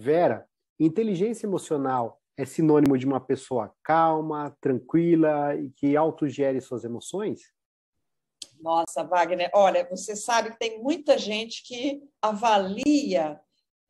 Vera, inteligência emocional é sinônimo de uma pessoa calma, tranquila e que autogere suas emoções? Nossa, Wagner, olha, você sabe que tem muita gente que avalia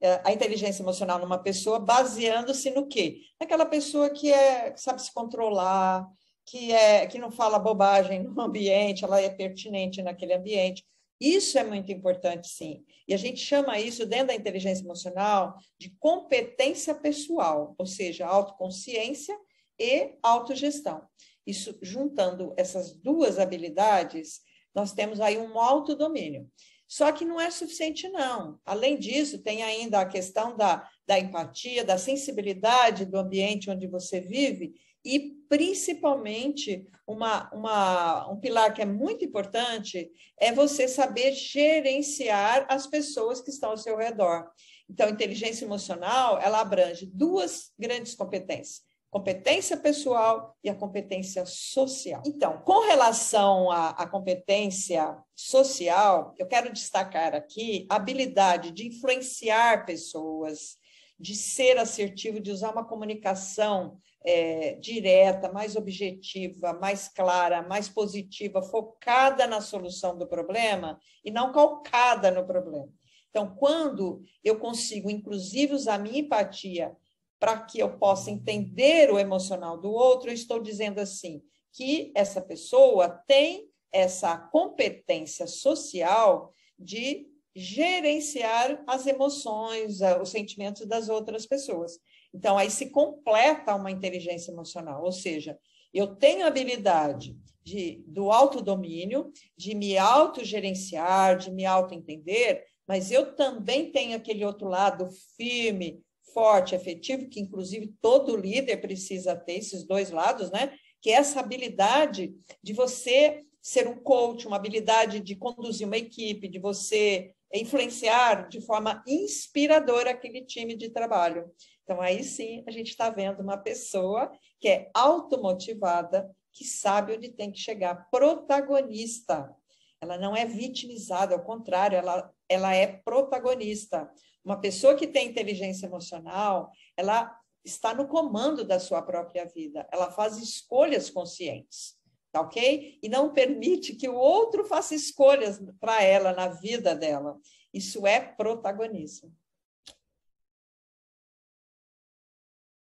eh, a inteligência emocional numa pessoa baseando-se no quê? Naquela pessoa que é, que sabe se controlar, que é que não fala bobagem no ambiente, ela é pertinente naquele ambiente. Isso é muito importante, sim. E a gente chama isso, dentro da inteligência emocional, de competência pessoal, ou seja, autoconsciência e autogestão. Isso, juntando essas duas habilidades, nós temos aí um autodomínio. Só que não é suficiente, não. Além disso, tem ainda a questão da, da empatia, da sensibilidade do ambiente onde você vive e principalmente uma, uma, um pilar que é muito importante é você saber gerenciar as pessoas que estão ao seu redor. Então, inteligência emocional ela abrange duas grandes competências: competência pessoal e a competência social. Então, com relação à, à competência social, eu quero destacar aqui a habilidade de influenciar pessoas, de ser assertivo, de usar uma comunicação é, direta, mais objetiva, mais clara, mais positiva, focada na solução do problema e não calcada no problema. Então, quando eu consigo, inclusive, usar a minha empatia para que eu possa entender o emocional do outro, eu estou dizendo assim que essa pessoa tem essa competência social de gerenciar as emoções, os sentimentos das outras pessoas. Então, aí se completa uma inteligência emocional, ou seja, eu tenho habilidade de, do autodomínio, de me autogerenciar, de me autoentender, mas eu também tenho aquele outro lado firme, forte, efetivo, que inclusive todo líder precisa ter esses dois lados, né? Que é essa habilidade de você ser um coach, uma habilidade de conduzir uma equipe, de você influenciar de forma inspiradora aquele time de trabalho. Então, aí sim, a gente está vendo uma pessoa que é automotivada, que sabe onde tem que chegar, protagonista. Ela não é vitimizada, ao contrário, ela, ela é protagonista. Uma pessoa que tem inteligência emocional, ela está no comando da sua própria vida, ela faz escolhas conscientes tá ok? E não permite que o outro faça escolhas para ela na vida dela. Isso é protagonismo.